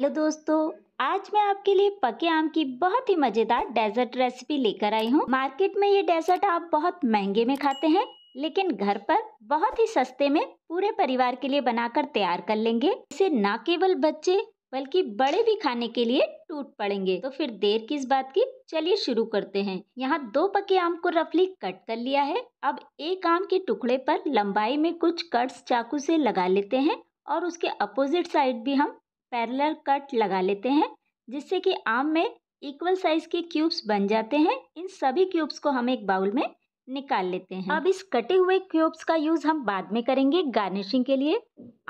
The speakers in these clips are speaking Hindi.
हेलो दोस्तों आज मैं आपके लिए पके आम की बहुत ही मज़ेदार डेजर्ट रेसिपी लेकर आई हूँ मार्केट में ये डेजर्ट आप बहुत महंगे में खाते हैं लेकिन घर पर बहुत ही सस्ते में पूरे परिवार के लिए बनाकर तैयार कर लेंगे इसे न केवल बच्चे बल्कि बड़े भी खाने के लिए टूट पड़ेंगे तो फिर देर किस बात की चलिए शुरू करते हैं यहाँ दो पके आम को रफली कट कर लिया है अब एक आम के टुकड़े पर लंबाई में कुछ कट्स चाकू से लगा लेते हैं और उसके अपोजिट साइड भी हम पैरेलल कट लगा लेते हैं जिससे कि आम में इक्वल साइज के क्यूब्स बन जाते हैं इन सभी क्यूब्स को हम एक बाउल में निकाल लेते हैं अब इस कटे हुए क्यूब्स का यूज़ हम बाद में करेंगे गार्निशिंग के लिए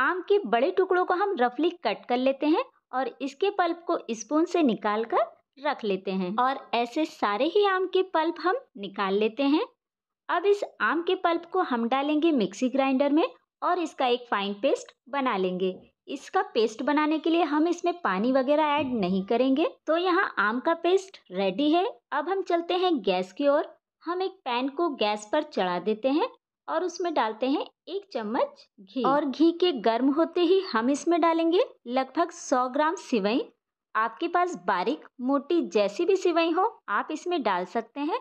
आम के बड़े टुकड़ों को हम रफली कट कर लेते हैं और इसके पल्प को स्पून से निकाल कर रख लेते हैं और ऐसे सारे ही आम के पल्प हम निकाल लेते हैं अब इस आम के पल्प को हम डालेंगे मिक्सी ग्राइंडर में और इसका एक फाइन पेस्ट बना लेंगे इसका पेस्ट बनाने के लिए हम इसमें पानी वगैरह ऐड नहीं करेंगे तो यहाँ आम का पेस्ट रेडी है अब हम चलते हैं गैस की ओर हम एक पैन को गैस पर चढ़ा देते हैं और उसमें डालते हैं एक चम्मच घी और घी के गर्म होते ही हम इसमें डालेंगे लगभग 100 ग्राम सिवई आपके पास बारीक मोटी जैसी भी सिवई हो आप इसमें डाल सकते हैं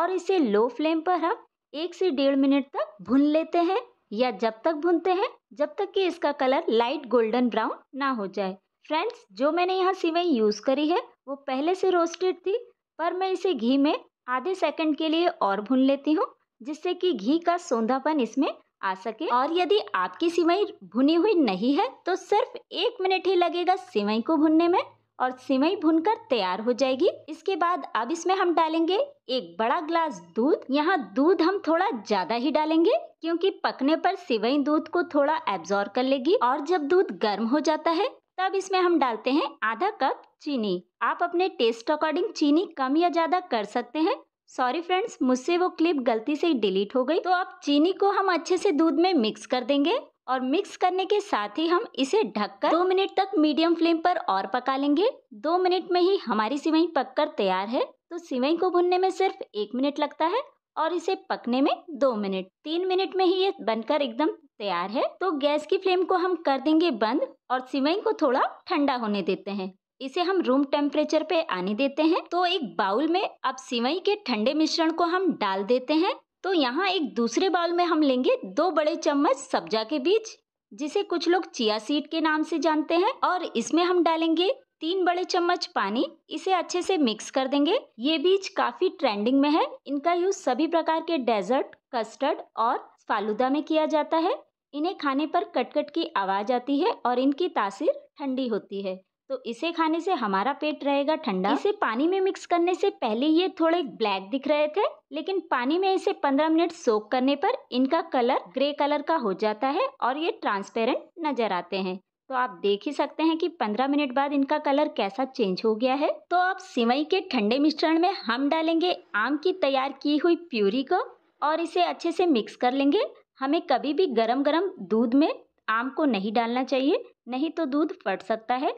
और इसे लो फ्लेम पर हम एक से डेढ़ मिनट तक भून लेते हैं या जब तक भूनते हैं जब तक कि इसका कलर लाइट गोल्डन ब्राउन ना हो जाए फ्रेंड्स जो मैंने यहाँ सिवई यूज़ करी है वो पहले से रोस्टेड थी पर मैं इसे घी में आधे सेकंड के लिए और भून लेती हूँ जिससे कि घी का सौंधापन इसमें आ सके और यदि आपकी सिवई भुनी हुई नहीं है तो सिर्फ एक मिनट ही लगेगा सिवई को भुनने में और सिवई भुनकर तैयार हो जाएगी इसके बाद अब इसमें हम डालेंगे एक बड़ा ग्लास दूध यहाँ दूध हम थोड़ा ज्यादा ही डालेंगे क्योंकि पकने पर सिवई दूध को थोड़ा एब्जॉर्ब कर लेगी और जब दूध गर्म हो जाता है तब इसमें हम डालते हैं आधा कप चीनी आप अपने टेस्ट अकॉर्डिंग चीनी कम या ज्यादा कर सकते हैं सॉरी फ्रेंड्स मुझसे वो क्लिप गलती से डिलीट हो गई तो अब चीनी को हम अच्छे से दूध में मिक्स कर देंगे और मिक्स करने के साथ ही हम इसे ढककर दो मिनट तक मीडियम फ्लेम पर और पका लेंगे दो मिनट में ही हमारी सिवई पककर तैयार है तो सिवई को भुनने में सिर्फ एक मिनट लगता है और इसे पकने में दो मिनट तीन मिनट में ही ये बनकर एकदम तैयार है तो गैस की फ्लेम को हम कर देंगे बंद और सिवई को थोड़ा ठंडा होने देते हैं इसे हम रूम टेम्परेचर पे आने देते हैं तो एक बाउल में अब सिवई के ठंडे मिश्रण को हम डाल देते हैं तो यहाँ एक दूसरे बाउल में हम लेंगे दो बड़े चम्मच सब्जा के बीज जिसे कुछ लोग चिया सीड के नाम से जानते हैं और इसमें हम डालेंगे तीन बड़े चम्मच पानी इसे अच्छे से मिक्स कर देंगे ये बीज काफी ट्रेंडिंग में है इनका यूज सभी प्रकार के डेजर्ट कस्टर्ड और फालूदा में किया जाता है इन्हें खाने पर कटकट की आवाज आती है और इनकी तासीर ठंडी होती है तो इसे खाने से हमारा पेट रहेगा ठंडा इसे पानी में मिक्स करने से पहले ये थोड़े ब्लैक दिख रहे थे लेकिन पानी में इसे 15 मिनट सोक करने पर इनका कलर ग्रे कलर का हो जाता है और ये ट्रांसपेरेंट नजर आते हैं तो आप देख ही सकते हैं कि 15 मिनट बाद इनका कलर कैसा चेंज हो गया है तो अब सिवई के ठंडे मिश्रण में हम डालेंगे आम की तैयार की हुई प्यूरी को और इसे अच्छे से मिक्स कर लेंगे हमें कभी भी गरम गरम दूध में आम को नहीं डालना चाहिए नहीं तो दूध फट सकता है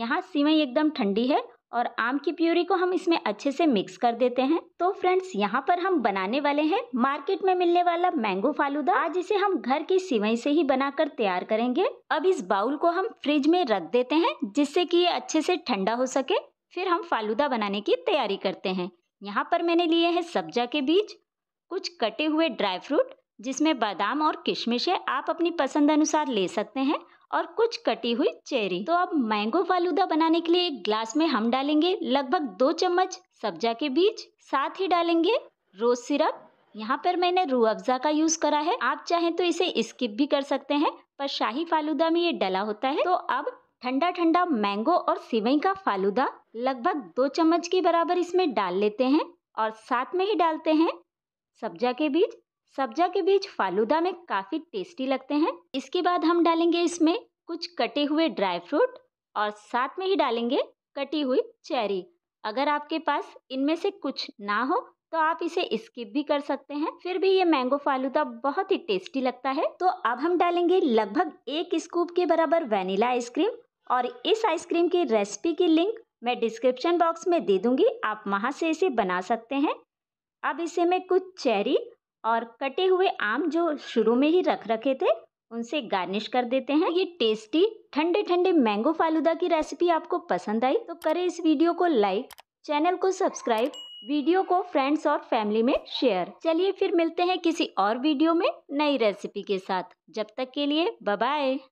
यहाँ सिवई एकदम ठंडी है और आम की प्यूरी को हम इसमें अच्छे से मिक्स कर देते हैं तो फ्रेंड्स यहाँ पर हम बनाने वाले हैं मार्केट में मिलने वाला मैंगो फालूदा आज इसे हम घर की सिवई से ही बनाकर तैयार करेंगे अब इस बाउल को हम फ्रिज में रख देते हैं जिससे कि ये अच्छे से ठंडा हो सके फिर हम फालूदा बनाने की तैयारी करते हैं यहाँ पर मैंने लिए है सब्जा के बीज कुछ कटे हुए ड्राई फ्रूट जिसमें बादाम और किशमिश है आप अपनी पसंद अनुसार ले सकते हैं और कुछ कटी हुई चेरी तो अब मैंगो फालूदा बनाने के लिए एक ग्लास में हम डालेंगे लगभग दो चम्मच सब्जा के बीज साथ ही डालेंगे रोज सिरप यहाँ पर मैंने रू अफजा का यूज करा है आप चाहें तो इसे स्किप भी कर सकते हैं पर शाही फालूदा में ये डला होता है तो अब ठंडा ठंडा मैंगो और सिवई का फालूदा लगभग दो चम्मच के बराबर इसमें डाल लेते हैं और साथ में ही डालते हैं सब्जा के बीज सब्जा के बीज फालूदा में काफ़ी टेस्टी लगते हैं इसके बाद हम डालेंगे इसमें कुछ कटे हुए ड्राई फ्रूट और साथ में ही डालेंगे कटी हुई चेरी अगर आपके पास इनमें से कुछ ना हो तो आप इसे स्किप भी कर सकते हैं फिर भी ये मैंगो फालूदा बहुत ही टेस्टी लगता है तो अब हम डालेंगे लगभग एक स्कूप के बराबर वेनिला आइसक्रीम और इस आइसक्रीम की रेसिपी की लिंक मैं डिस्क्रिप्शन बॉक्स में दे दूंगी आप वहाँ से इसे बना सकते हैं अब इसे मैं कुछ चेरी और कटे हुए आम जो शुरू में ही रख रखे थे उनसे गार्निश कर देते हैं ये टेस्टी ठंडे ठंडे मैंगो फालूदा की रेसिपी आपको पसंद आई तो करें इस वीडियो को लाइक चैनल को सब्सक्राइब वीडियो को फ्रेंड्स और फैमिली में शेयर चलिए फिर मिलते हैं किसी और वीडियो में नई रेसिपी के साथ जब तक के लिए बाय